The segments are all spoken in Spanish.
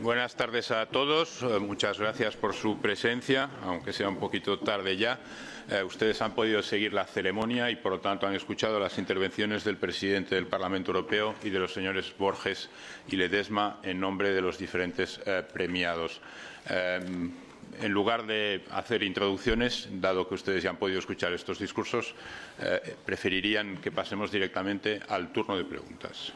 Buenas tardes a todos. Eh, muchas gracias por su presencia, aunque sea un poquito tarde ya. Eh, ustedes han podido seguir la ceremonia y, por lo tanto, han escuchado las intervenciones del presidente del Parlamento Europeo y de los señores Borges y Ledesma en nombre de los diferentes eh, premiados. en lugar de hacer introducciones, dado que ustedes ya han podido escuchar estos discursos, preferirían que pasemos directamente al turno de preguntas.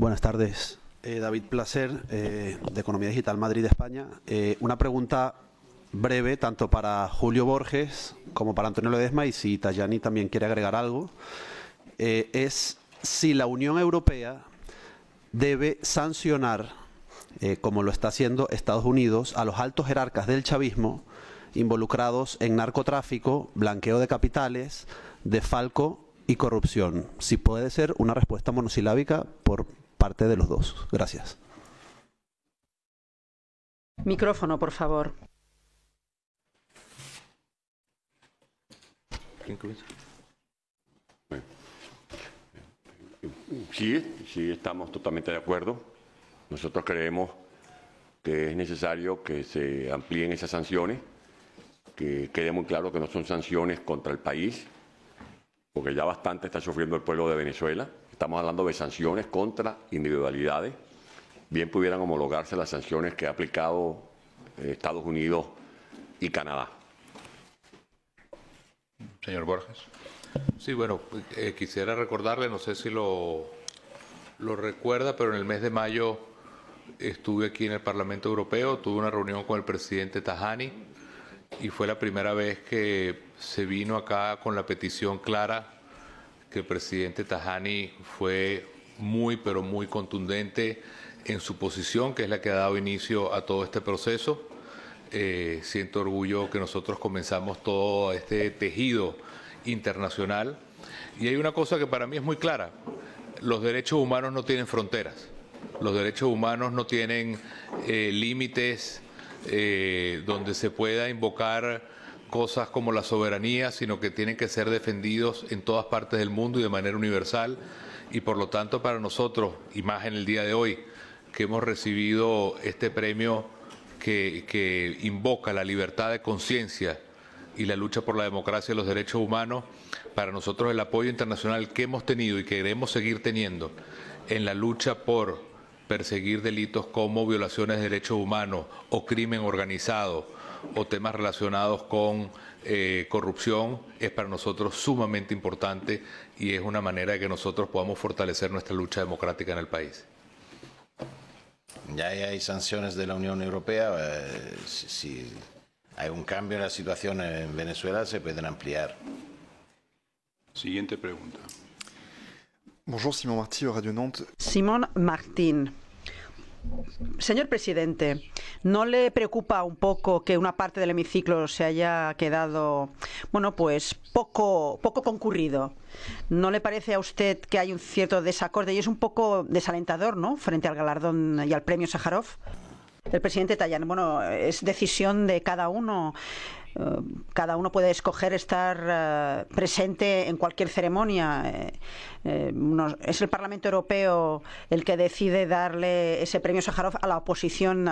Buenas tardes. Eh, David Placer, eh, de Economía Digital Madrid, España. Eh, una pregunta breve, tanto para Julio Borges como para Antonio Ledesma, y si Tajani también quiere agregar algo, es si la Unión Europea debe sancionar, como lo está haciendo Estados Unidos, a los altos jerarcas del chavismo involucrados en narcotráfico, blanqueo de capitales, defalco y corrupción. Si puede ser una respuesta monosilábica por parte de los dos. Gracias. Micrófono, por favor. Sí, sí, estamos totalmente de acuerdo. Nosotros creemos que es necesario que se amplíen esas sanciones, que quede muy claro que no son sanciones contra el país, porque ya bastante está sufriendo el pueblo de Venezuela. Estamos hablando de sanciones contra individualidades. Bien pudieran homologarse las sanciones que ha aplicado eh, Estados Unidos y Canadá. Señor Borges. Sí, bueno, eh, quisiera recordarle, no sé si lo recuerda, pero en el mes de mayo estuve aquí en el Parlamento Europeo, tuve una reunión con el presidente Tajani y fue la primera vez que se vino acá con la petición clara que el presidente Tajani fue muy, pero muy contundente en su posición, que es la que ha dado inicio a todo este proceso. Eh, siento orgullo que nosotros comenzamos todo este tejido internacional. Y hay una cosa que para mí es muy clara, los derechos humanos no tienen fronteras, los derechos humanos no tienen eh, límites eh, donde se pueda invocar cosas como la soberanía, sino que tienen que ser defendidos en todas partes del mundo y de manera universal. Y por lo tanto para nosotros, y más en el día de hoy, que hemos recibido este premio que, invoca la libertad de conciencia y la lucha por la democracia y los derechos humanos, para nosotros el apoyo internacional que hemos tenido y que queremos seguir teniendo en la lucha por perseguir delitos como violaciones de derechos humanos o crimen organizado o temas relacionados con eh, corrupción es para nosotros sumamente importante y es una manera de que nosotros podamos fortalecer nuestra lucha democrática en el país. Ya hay sanciones de la Unión Europea. Eh, si, hay un cambio en la situación en Venezuela, se pueden ampliar. Siguiente pregunta. Bonjour Simon Martí, Radio Nantes. Simon Martín. Señor presidente, ¿no le preocupa un poco que una parte del hemiciclo se haya quedado, bueno, pues poco, poco concurrido? ¿No le parece a usted que hay un cierto desacorde y es un poco desalentador, ¿no? Frente al galardón y al premio Sájarov. El presidente Tajani. Bueno, es decisión de cada uno. Eh, cada uno puede escoger estar eh, presente en cualquier ceremonia. Eh, es el Parlamento Europeo el que decide darle ese premio Sájarov a la oposición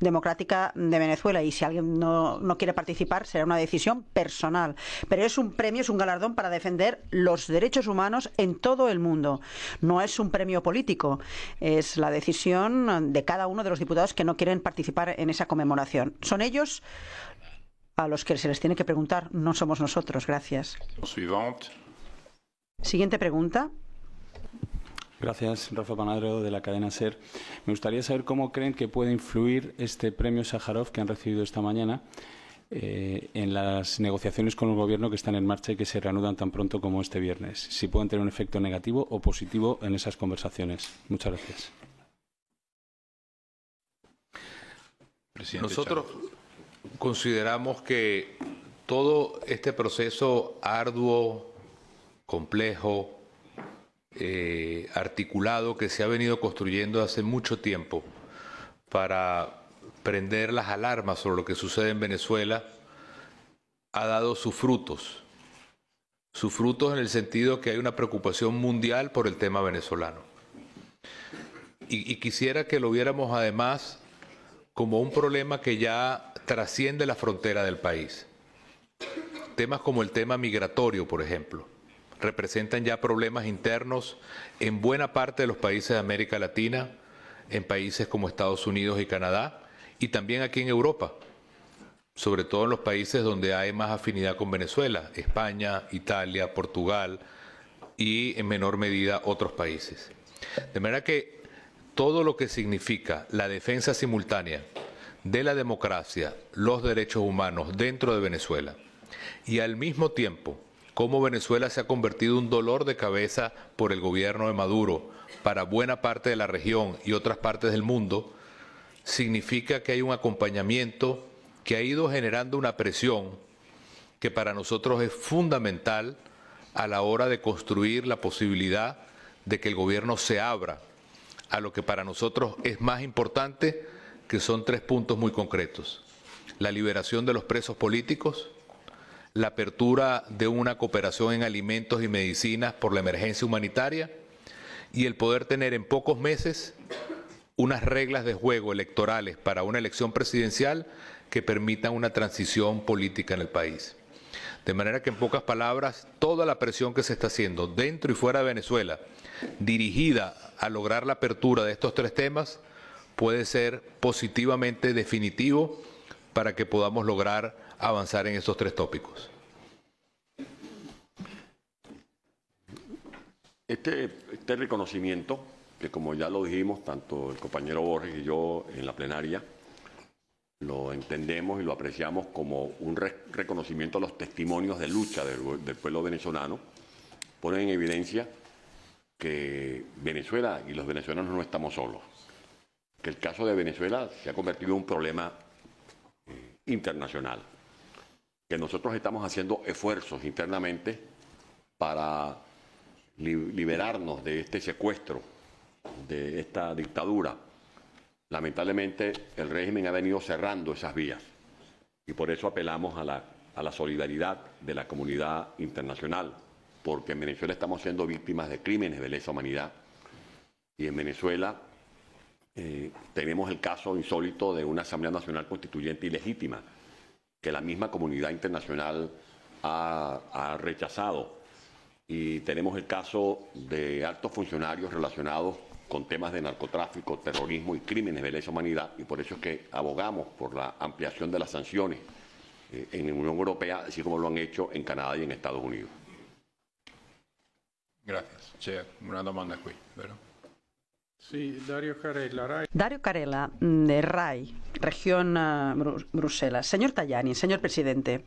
democrática de Venezuela y si alguien no, no, quiere participar será una decisión personal. Pero es un premio, es un galardón para defender los derechos humanos en todo el mundo. No es un premio político, es la decisión de cada uno de los diputados que no quieren participar en esa conmemoración. Son ellos a los que se les tiene que preguntar, no somos nosotros. Gracias. Siguiente pregunta. Gracias, Rafa Panadero, de la cadena SER. Me gustaría saber cómo creen que puede influir este premio Sájarov que han recibido esta mañana eh, en las negociaciones con el Gobierno que están en marcha y que se reanudan tan pronto como este viernes. Si pueden tener un efecto negativo o positivo en esas conversaciones. Muchas gracias. Nosotros consideramos que todo este proceso arduo, complejo, eh, articulado que se ha venido construyendo hace mucho tiempo para prender las alarmas sobre lo que sucede en Venezuela ha dado sus frutos. Sus frutos en el sentido que hay una preocupación mundial por el tema venezolano. y quisiera que lo viéramos además como un problema que ya trasciende la frontera del país. Temas como el tema migratorio, por ejemplo representan ya problemas internos en buena parte de los países de América Latina, en países como Estados Unidos y Canadá, y también aquí en Europa, sobre todo en los países donde hay más afinidad con Venezuela, España, Italia, Portugal y en menor medida otros países. De manera que todo lo que significa la defensa simultánea de la democracia, los derechos humanos dentro de Venezuela y al mismo tiempo cómo Venezuela se ha convertido un dolor de cabeza por el gobierno de Maduro para buena parte de la región y otras partes del mundo, significa que hay un acompañamiento que ha ido generando una presión que para nosotros es fundamental a la hora de construir la posibilidad de que el gobierno se abra a lo que para nosotros es más importante, que son tres puntos muy concretos. La liberación de los presos políticos, la apertura de una cooperación en alimentos y medicinas por la emergencia humanitaria y el poder tener en pocos meses unas reglas de juego electorales para una elección presidencial que permitan una transición política en el país. De manera que en pocas palabras, toda la presión que se está haciendo dentro y fuera de Venezuela, dirigida a lograr la apertura de estos tres temas, puede ser positivamente definitivo para que podamos lograr avanzar en esos tres tópicos. Este, este reconocimiento, que como ya lo dijimos, tanto el compañero Borges y yo en la plenaria, lo entendemos y lo apreciamos como un reconocimiento a los testimonios de lucha del, pueblo venezolano, ...pone en evidencia que Venezuela y los venezolanos no estamos solos, que el caso de Venezuela se ha convertido en un problema eh, internacional que nosotros estamos haciendo esfuerzos internamente para liberarnos de este secuestro, de esta dictadura. Lamentablemente el régimen ha venido cerrando esas vías y por eso apelamos a la, solidaridad de la comunidad internacional, porque en Venezuela estamos siendo víctimas de crímenes de lesa humanidad y en Venezuela eh, tenemos el caso insólito de una Asamblea Nacional Constituyente ilegítima que la misma comunidad internacional ha, rechazado. Y tenemos el caso de altos funcionarios relacionados con temas de narcotráfico, terrorismo y crímenes de lesa humanidad, y por eso es que abogamos por la ampliación de las sanciones eh, en la Unión Europea, así como lo han hecho en Canadá y en Estados Unidos. Gracias. Che, una demanda aquí, Sí, Dario Carella, mm, de RAI, región eh, Bruselas. Señor Tajani, señor presidente,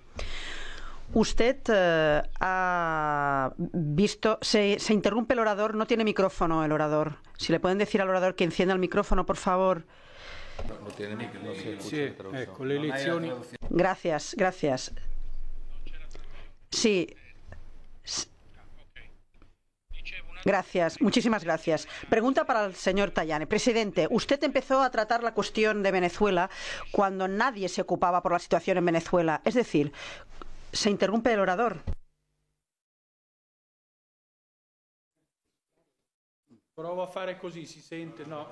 usted eh, ha visto, se, interrumpe el orador, no tiene micrófono el orador. Si le pueden decir al orador que encienda el micrófono, por favor. No, tiene micrófono. Eh, gracias, gracias. Sí, Gracias, muchísimas gracias. Pregunta para el señor Tallane. Presidente, usted empezó a tratar la cuestión de Venezuela cuando nadie se ocupaba por la situación en Venezuela. Es decir, se interrumpe el orador. Provo a fare così, si sente? No.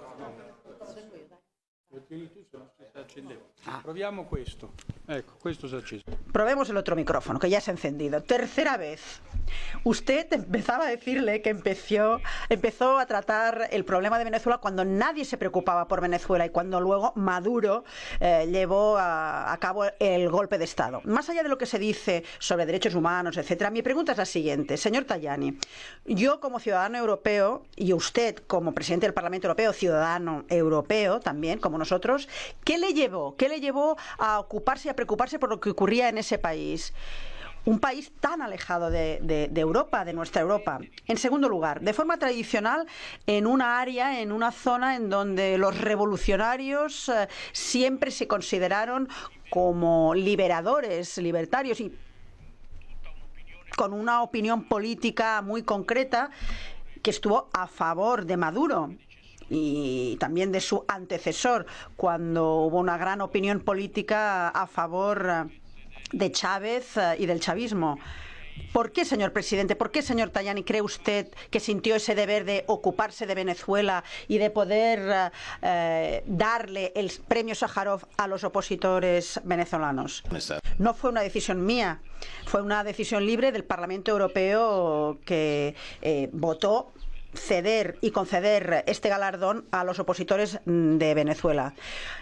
Ah. Proviamo questo. Ecco, questo si Probemos el otro micrófono, que ya se ha encendido. Tercera vez. Usted empezaba a decirle que empezó, empezó a tratar el problema de Venezuela cuando nadie se preocupaba por Venezuela y cuando luego Maduro eh, llevó a, cabo el golpe de Estado. Más allá de lo que se dice sobre derechos humanos, etcétera, mi pregunta es la siguiente. Señor Tajani, yo como ciudadano europeo y usted como presidente del Parlamento Europeo, ciudadano europeo también, como nosotros, ¿qué le llevó? ¿Qué le llevó a ocuparse y a preocuparse por lo que ocurría en ese país? un país tan alejado de, Europa, de nuestra Europa. En segundo lugar, de forma tradicional, en una área, en una zona en donde los revolucionarios eh, siempre se consideraron como liberadores, libertarios y con una opinión política muy concreta que estuvo a favor de Maduro y también de su antecesor, cuando hubo una gran opinión política a favor eh, de Chávez eh, y del chavismo. ¿Por qué, señor presidente? ¿Por qué, señor Tajani, cree usted que sintió ese deber de ocuparse de Venezuela y de poder eh, eh, darle el premio Sájarov a los opositores venezolanos? No fue una decisión mía, fue una decisión libre del Parlamento Europeo que votó ceder y conceder este galardón a los opositores mm, de Venezuela.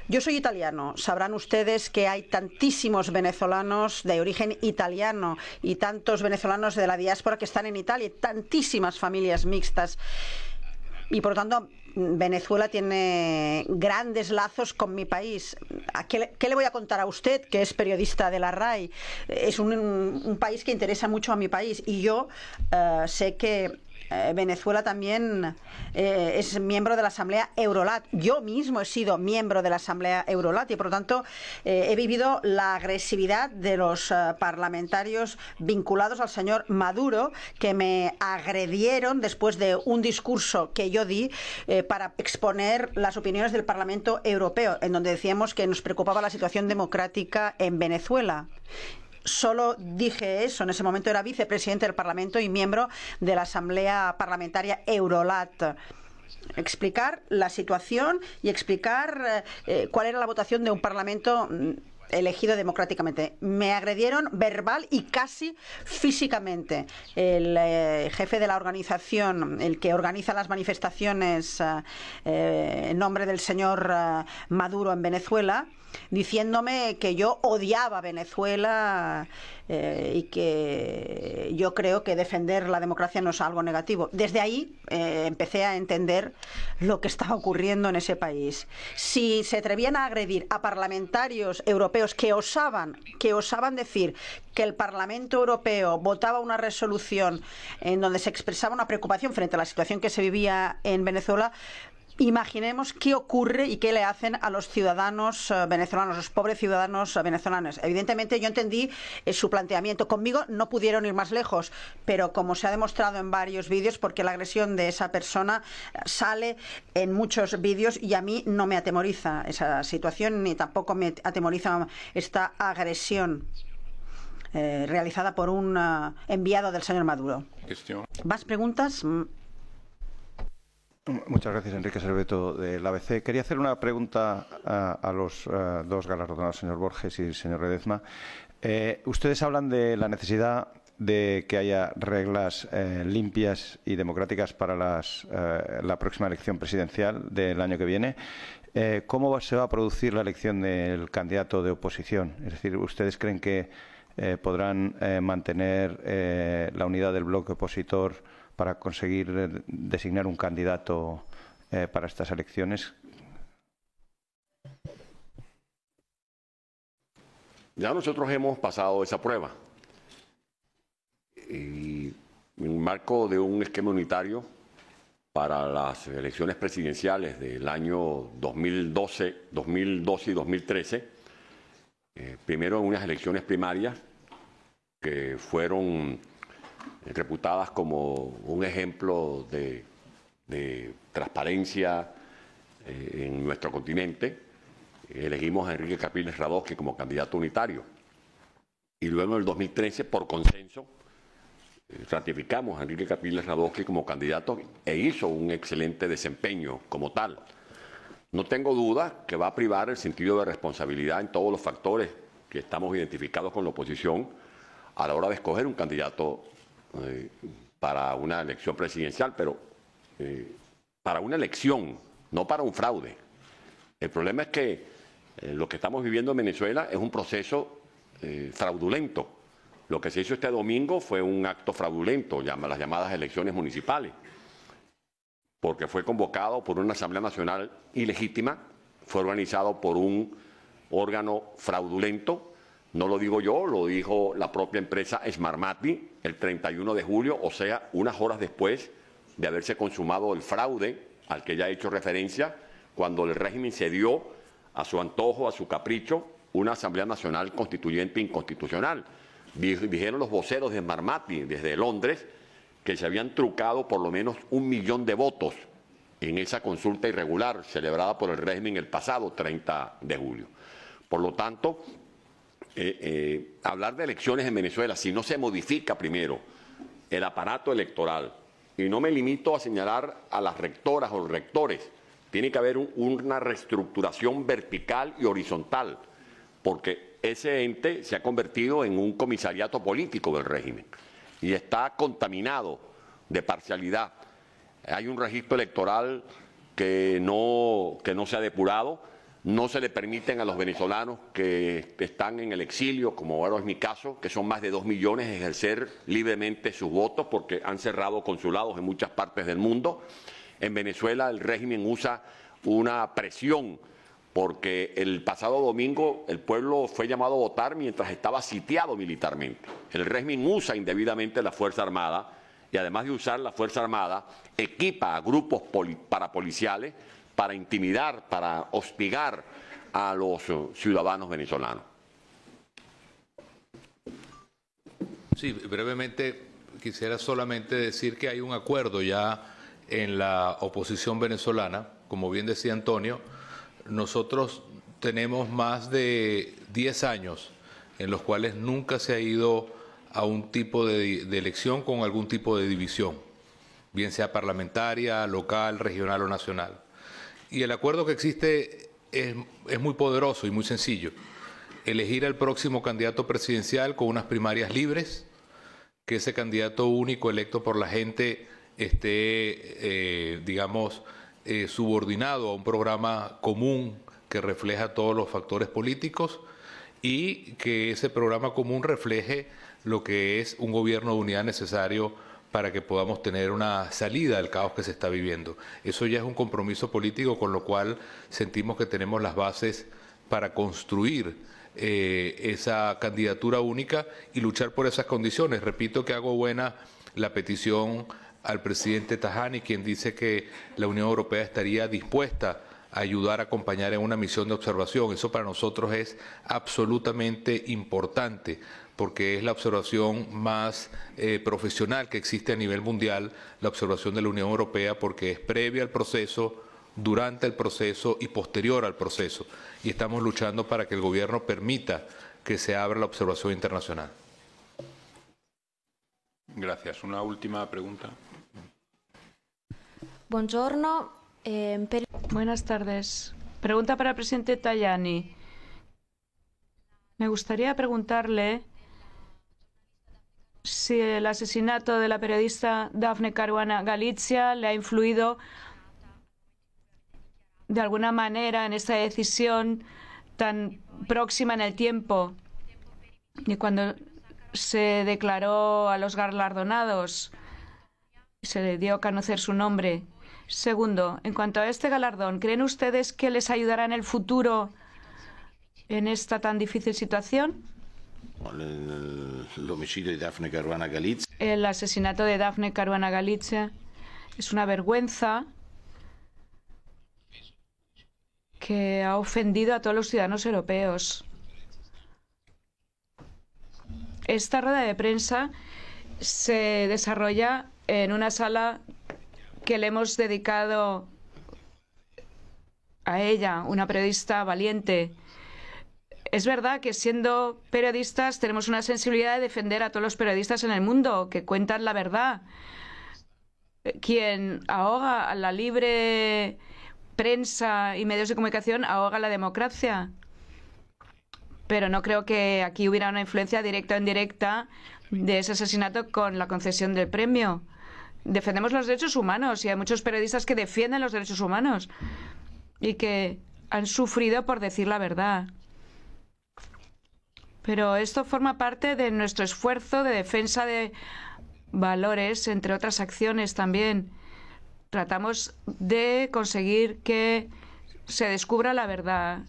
Yo soy italiano. Sabrán ustedes que hay tantísimos venezolanos de origen italiano y tantos venezolanos de la diáspora que están en Italia, y tantísimas familias mixtas. Y por lo tanto, Venezuela tiene grandes lazos con mi país. qué, le, voy a contar a usted, que es periodista de la RAI? Es un, país que interesa mucho a mi país y yo eh, sé que eh, Venezuela también eh, es miembro de la Asamblea Eurolat. Yo mismo he sido miembro de la Asamblea Eurolat y por lo tanto eh, he vivido la agresividad de los parlamentarios vinculados al señor Maduro que me agredieron después de un discurso que yo di para exponer las opiniones del Parlamento Europeo, en donde decíamos que nos preocupaba la situación democrática en Venezuela solo dije eso. En ese momento era vicepresidente del Parlamento y miembro de la Asamblea Parlamentaria Eurolat explicar la situación y explicar eh, eh, cuál era la votación de un Parlamento mm, elegido democráticamente. Me agredieron verbal y casi físicamente. El eh, jefe de la organización, el que organiza las manifestaciones en nombre del señor Maduro en Venezuela, diciéndome que yo odiaba Venezuela eh, y que yo creo que defender la democracia no es algo negativo. Desde ahí eh, empecé a entender lo que estaba ocurriendo en ese país. Si se atrevían a agredir a parlamentarios europeos que osaban, que osaban decir que el Parlamento Europeo votaba una resolución en donde se expresaba una preocupación frente a la situación que se vivía en Venezuela, imaginemos qué ocurre y qué le hacen a los ciudadanos eh, venezolanos, los pobres ciudadanos eh, venezolanos. Evidentemente yo entendí eh, su planteamiento. Conmigo no pudieron ir más lejos, pero como se ha demostrado en varios vídeos, porque la agresión de esa persona sale en muchos vídeos y a mí no me atemoriza esa situación ni tampoco me atemoriza esta agresión. realizada por un enviado del señor Maduro. ¿Más preguntas? Mm, Muchas gracias, Enrique Serveto, del ABC. Quería hacer una pregunta a, los eh, dos galardonados, señor Borges y señor Redezma. Eh, ustedes hablan de la necesidad de que haya reglas eh, limpias y democráticas para la próxima elección presidencial del año que viene. ¿Cómo se va a producir la elección del candidato de oposición? Es decir, ¿ustedes creen que podrán mantener la unidad del bloque opositor? para conseguir eh, designar un candidato eh, para estas elecciones? Ya nosotros hemos pasado esa prueba. Y en marco de un esquema unitario para las elecciones presidenciales del año 2012, 2012 y 2013, eh, primero en unas elecciones primarias que fueron reputadas como un ejemplo de, transparencia eh, en nuestro continente, elegimos a Enrique Capiles Radosky como candidato unitario. Y luego en el 2013, por consenso, eh, ratificamos a Enrique Capiles Radoski como candidato e hizo un excelente desempeño como tal. No tengo duda que va a privar el sentido de responsabilidad en todos los factores que estamos identificados con la oposición a la hora de escoger un candidato eh, para una elección presidencial, pero eh, para una elección, no para un fraude. El problema es que eh, lo que estamos viviendo en Venezuela es un proceso fraudulento. Lo que se hizo este domingo fue un acto fraudulento, las llamadas elecciones municipales, porque fue convocado por una Asamblea Nacional ilegítima, fue organizado por un órgano fraudulento no lo digo yo, lo dijo la propia empresa Smarmati el 31 de julio, o sea, unas horas después de haberse consumado el fraude al que ya he hecho referencia, cuando el régimen cedió a su antojo, a su capricho, una Asamblea Nacional Constituyente inconstitucional. Dijeron los voceros de Smarmati desde Londres que se habían trucado por lo menos un millón de votos en esa consulta irregular celebrada por el régimen el pasado 30 de julio. Por lo tanto, eh, eh, hablar de elecciones en Venezuela si no se modifica primero el aparato electoral. Y no me limito a señalar a las rectoras o rectores. Tiene que haber una reestructuración vertical y horizontal, porque ese ente se ha convertido en un comisariato político del régimen y está contaminado de parcialidad. Hay un registro electoral que no se ha depurado no se le permiten a los venezolanos que están en el exilio, como ahora es mi caso, que son más de dos millones, ejercer libremente sus votos porque han cerrado consulados en muchas partes del mundo. En Venezuela el régimen usa una presión porque el pasado domingo el pueblo fue llamado a votar mientras estaba sitiado militarmente. El régimen usa indebidamente la Fuerza Armada y además de usar la Fuerza Armada, equipa a grupos parapoliciales para intimidar, para hostigar a los ciudadanos venezolanos. Sí, brevemente quisiera solamente decir que hay un acuerdo ya en la oposición venezolana, como bien decía Antonio, nosotros tenemos más de 10 años en los cuales nunca se ha ido a un tipo de, de, elección con algún tipo de división, bien sea parlamentaria, local, regional o nacional. Y el acuerdo que existe es, muy poderoso y muy sencillo. Elegir al próximo candidato presidencial con unas primarias libres, que ese candidato único electo por la gente esté, eh, digamos, eh, subordinado a un programa común que refleja todos los factores políticos y que ese programa común refleje lo que es un gobierno de unidad necesario para que podamos tener una salida al caos que se está viviendo. Eso ya es un compromiso político con lo cual sentimos que tenemos las bases para construir eh, esa candidatura única y luchar por esas condiciones. Repito que hago buena la petición al presidente Tajani, quien dice que la Unión Europea estaría dispuesta a ayudar a acompañar en una misión de observación. Eso para nosotros es absolutamente importante, porque es la observación más eh, profesional que existe a nivel mundial, la observación de la Unión Europea, porque es previa al proceso, durante el proceso y posterior al proceso. Y estamos luchando para que el gobierno permita que se abra la observación internacional. Gracias. Una última pregunta. Ehm, Buenas tardes. Pregunta para el presidente Tajani. Me gustaría preguntarle si el asesinato de la periodista Dafne Caruana Galizia le ha influido de alguna manera en esta decisión tan próxima en el tiempo y cuando se declaró a los galardonados se le dio a conocer su nombre. Segundo, en cuanto a este galardón, ¿creen ustedes que les ayudará en el futuro en esta tan difícil situación? El, asesinato de Dafne Caruana Galizia es una vergüenza que ha ofendido a todos los ciudadanos europeos. Esta rueda de prensa se desarrolla en una sala que le hemos dedicado a ella, una periodista valiente es verdad que siendo periodistas tenemos una sensibilidad de defender a todos los periodistas en el mundo que cuentan la verdad. Quien ahoga a la libre prensa y medios de comunicación ahoga la democracia. Pero no creo que aquí hubiera una influencia directa o indirecta de ese asesinato con la concesión del premio. Defendemos los derechos humanos y hay muchos periodistas que defienden los derechos humanos y que han sufrido por decir la verdad. Pero esto forma parte de nuestro esfuerzo de defensa de valores, entre otras acciones también. Tratamos de conseguir que se descubra la verdad.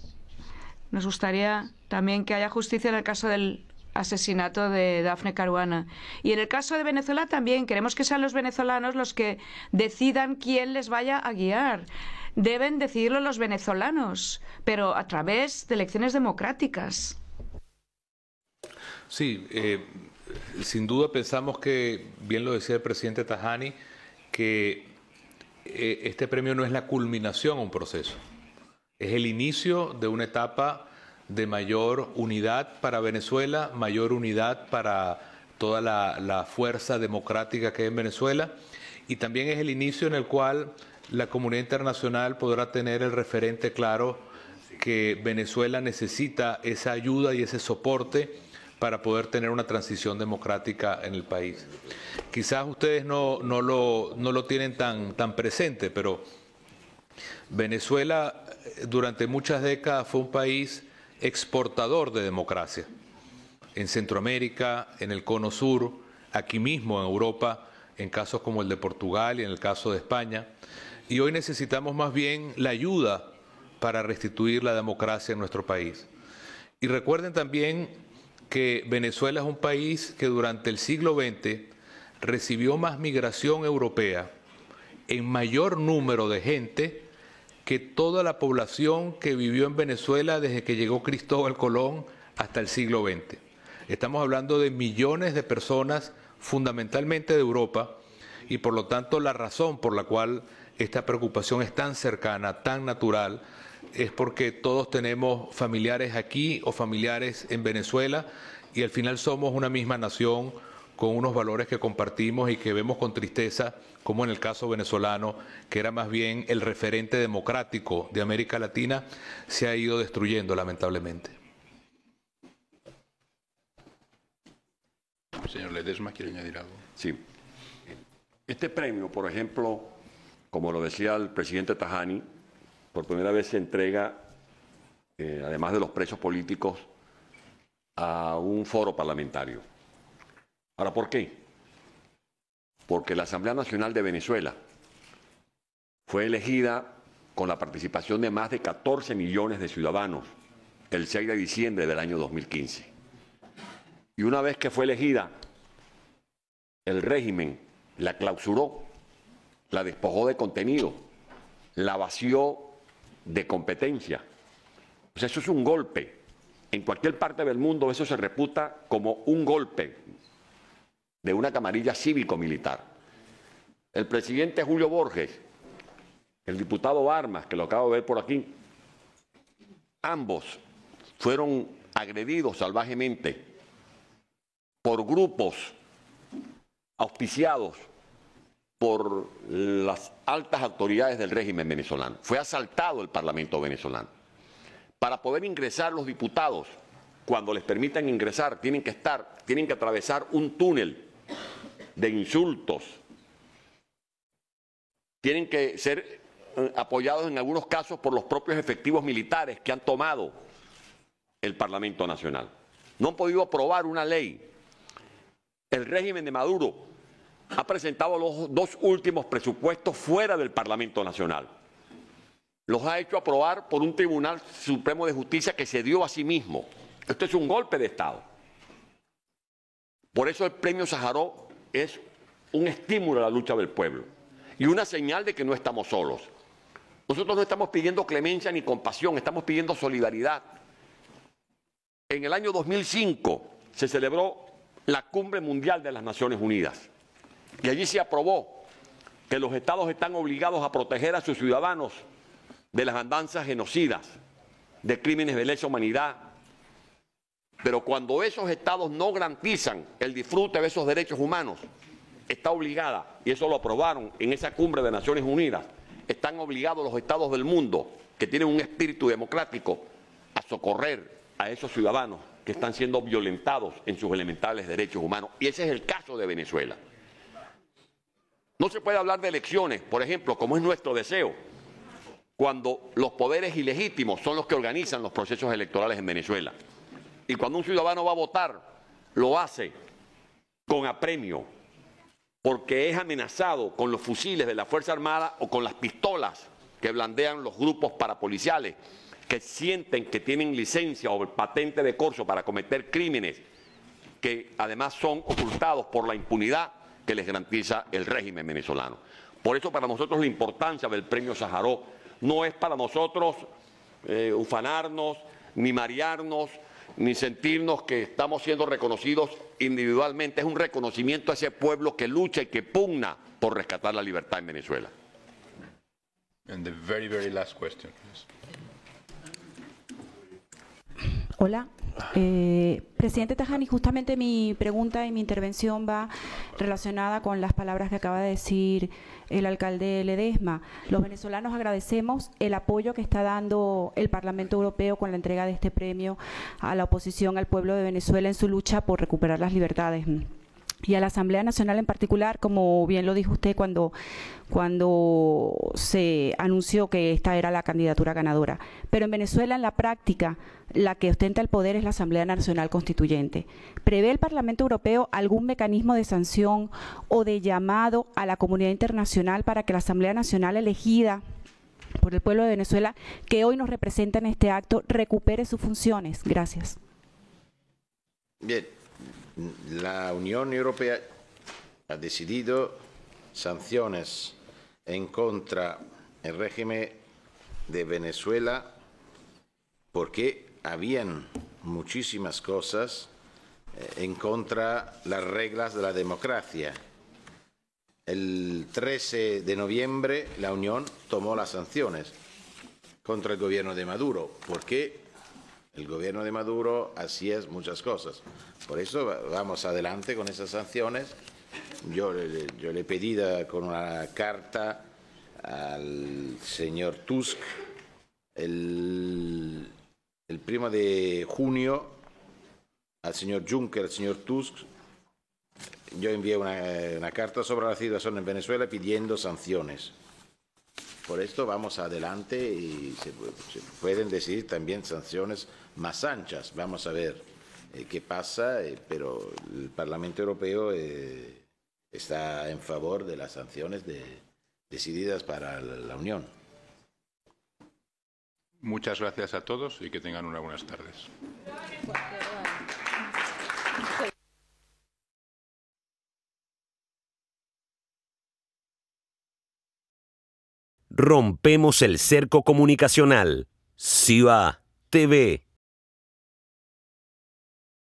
Nos gustaría también que haya justicia en el caso del asesinato de Dafne Caruana. Y en el caso de Venezuela también queremos que sean los venezolanos los que decidan quién les vaya a guiar. Deben decidirlo los venezolanos, pero a través de elecciones democráticas. Sí, eh, sin duda pensamos que, bien lo decía el presidente Tajani, que eh, este premio no es la culminación a un proceso, es el inicio de una etapa de mayor unidad para Venezuela, mayor unidad para toda la, la fuerza democrática que hay en Venezuela y también es el inicio en el cual la comunidad internacional podrá tener el referente claro que Venezuela necesita esa ayuda y ese soporte para poder tener una transición democrática en el país. Quizás ustedes no, no, lo, no lo tienen tan, tan presente, pero Venezuela eh, durante muchas décadas fue un país exportador de democracia. En Centroamérica, en el Cono Sur, aquí mismo en Europa, en casos como el de Portugal y en el caso de España. Y hoy necesitamos más bien la ayuda para restituir la democracia en nuestro país. Y recuerden también que Venezuela es un país que durante el siglo XX recibió más migración europea en mayor número de gente que toda la población que vivió en Venezuela desde que llegó Cristóbal Colón hasta el siglo XX. Estamos hablando de millones de personas, fundamentalmente de Europa, y por lo tanto la razón por la cual esta preocupación es tan cercana, tan natural, es porque todos tenemos familiares aquí o familiares en Venezuela y al final somos una misma nación con unos valores que compartimos y que vemos con tristeza, como en el caso venezolano, que era más bien el referente democrático de América Latina, se ha ido destruyendo lamentablemente. Señor Ledesma, ¿quiere añadir algo? Sí. Este premio, por ejemplo, como lo decía el presidente Tajani, por primera vez se entrega, eh, además de los presos políticos, a un foro parlamentario. Ahora, ¿por qué? Porque la Asamblea Nacional de Venezuela fue elegida con la participación de más de 14 millones de ciudadanos el 6 de diciembre del año 2015. Y una vez que fue elegida, el régimen la clausuró, la despojó de contenido, la vació de competencia. eso es un golpe. En cualquier parte del mundo eso se reputa como un golpe de una camarilla cívico-militar. El presidente Julio Borges, el diputado Armas, que lo acabo de ver por aquí, ambos fueron agredidos salvajemente por grupos auspiciados por las altas autoridades del régimen venezolano. Fue asaltado el Parlamento venezolano. Para poder ingresar los diputados, cuando les permitan ingresar, tienen que estar, tienen que atravesar un túnel de insultos. Tienen que ser eh, apoyados en algunos casos por los propios efectivos militares que han tomado el Parlamento Nacional. No han podido aprobar una ley. El régimen de Maduro ha presentado los dos últimos presupuestos fuera del Parlamento Nacional. Los ha hecho aprobar por un Tribunal Supremo de Justicia que se dio a sí mismo. Esto es un golpe de Estado. Por eso el premio Sájarov es un estímulo a la lucha del pueblo y una señal de que no estamos solos. Nosotros no estamos pidiendo clemencia ni compasión, estamos pidiendo solidaridad. En el año 2005 se celebró la Cumbre Mundial de las Naciones Unidas. Y allí se aprobó que los estados están obligados a proteger a sus ciudadanos de las andanzas genocidas, de crímenes de lesa humanidad. Pero cuando esos estados no garantizan el disfrute de esos derechos humanos, está obligada, y eso lo aprobaron en esa cumbre de Naciones Unidas, están obligados los estados del mundo que tienen un espíritu democrático a socorrer a esos ciudadanos que están siendo violentados en sus elementales derechos humanos. Y ese es el caso de Venezuela. No se puede hablar de elecciones, por ejemplo, como es nuestro deseo, cuando los poderes ilegítimos son los que organizan los procesos electorales en Venezuela. Y cuando un ciudadano va a votar, lo hace con apremio, porque es amenazado con los fusiles de la Fuerza Armada o con las pistolas que blandean los grupos parapoliciales que sienten que tienen licencia o patente de corso para cometer crímenes que además son ocultados por la impunidad que les garantiza el régimen venezolano. Por eso para nosotros la importancia del premio Sájarov no es para nosotros eh, ufanarnos, ni marearnos, ni sentirnos que estamos siendo reconocidos individualmente. Es un reconocimiento a ese pueblo que lucha y que pugna por rescatar la libertad en Venezuela. the Hola, eh, presidente Tajani, justamente mi pregunta y mi intervención va relacionada con las palabras que acaba de decir el alcalde Ledesma. Los venezolanos agradecemos el apoyo que está dando el Parlamento Europeo con la entrega de este premio a la oposición al pueblo de Venezuela en su lucha por recuperar las libertades y a la Asamblea Nacional en particular, como bien lo dijo usted cuando, cuando se anunció que esta era la candidatura ganadora. Pero en Venezuela, en la práctica, la que ostenta el poder es la Asamblea Nacional Constituyente. ¿Prevé el Parlamento Europeo algún mecanismo de sanción o de llamado a la comunidad internacional para que la Asamblea Nacional elegida por el pueblo de Venezuela, que hoy nos representa en este acto, recupere sus funciones? Gracias. Bien, la Unión Europea ha decidido sanciones en contra del régimen de Venezuela porque habían muchísimas cosas eh, en contra las reglas de la democracia. El 13 de noviembre la Unión tomó las sanciones contra el gobierno de Maduro porque el gobierno de Maduro así es muchas cosas. Por eso vamos adelante con esas sanciones. Yo, le he pedido con una carta al señor Tusk el, primo de junio al señor Juncker, al señor Tusk. Yo envié una, una carta sobre la situación en Venezuela pidiendo sanciones. Por esto vamos adelante y se, pueden decidir también sanciones más anchas. Vamos a ver eh, qué pasa, eh, pero el Parlamento Europeo eh, está en favor de las sanciones decididas para la Unión. Muchas gracias a todos y que tengan una buenas tardes. rompemos el cerco comunicacional. SIVA TV.